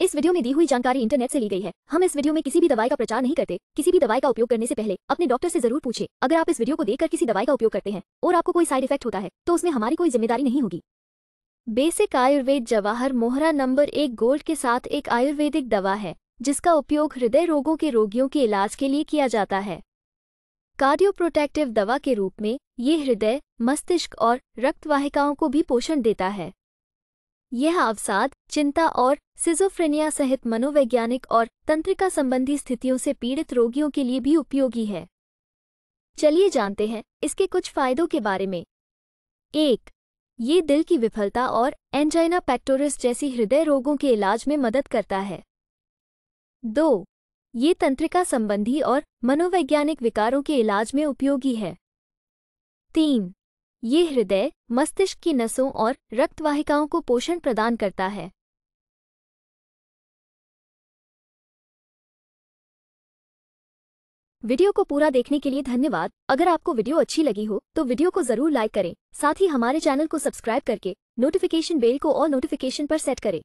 इस वीडियो में दी हुई जानकारी इंटरनेट से ली गई है हम इस वीडियो में किसी भी दवाई का प्रचार नहीं करते किसी भी दवाई का उपयोग करने से पहले अपने डॉक्टर से जरूर पूछे अगर आप इस वीडियो को देखकर किसी दवाई का उपयोग करते हैं और आपको कोई साइड इफेक्ट होता है तो उसमें हमारी कोई जिम्मेदारी नहीं होगी बेसिक आयुर्वेद जवाहर मोहरा नंबर एक गोल्ड के साथ एक आयुर्वेदिक दवा है जिसका उपयोग हृदय रोगों के रोगियों के इलाज के लिए किया जाता है कार्डियो प्रोटेक्टिव दवा के रूप में ये हृदय मस्तिष्क और रक्तवाहिकाओं को भी पोषण देता है यह अवसाद चिंता और सिजोफ्रेनिया सहित मनोवैज्ञानिक और तंत्रिका संबंधी स्थितियों से पीड़ित रोगियों के लिए भी उपयोगी है चलिए जानते हैं इसके कुछ फायदों के बारे में एक ये दिल की विफलता और एंजाइना पैक्टोरिस जैसी हृदय रोगों के इलाज में मदद करता है दो ये तंत्रिका संबंधी और मनोवैज्ञानिक विकारों के इलाज में उपयोगी है तीन ये हृदय मस्तिष्क की नसों और रक्तवाहिकाओं को पोषण प्रदान करता है वीडियो को पूरा देखने के लिए धन्यवाद अगर आपको वीडियो अच्छी लगी हो तो वीडियो को जरूर लाइक करें साथ ही हमारे चैनल को सब्सक्राइब करके नोटिफिकेशन बेल को और नोटिफिकेशन पर सेट करें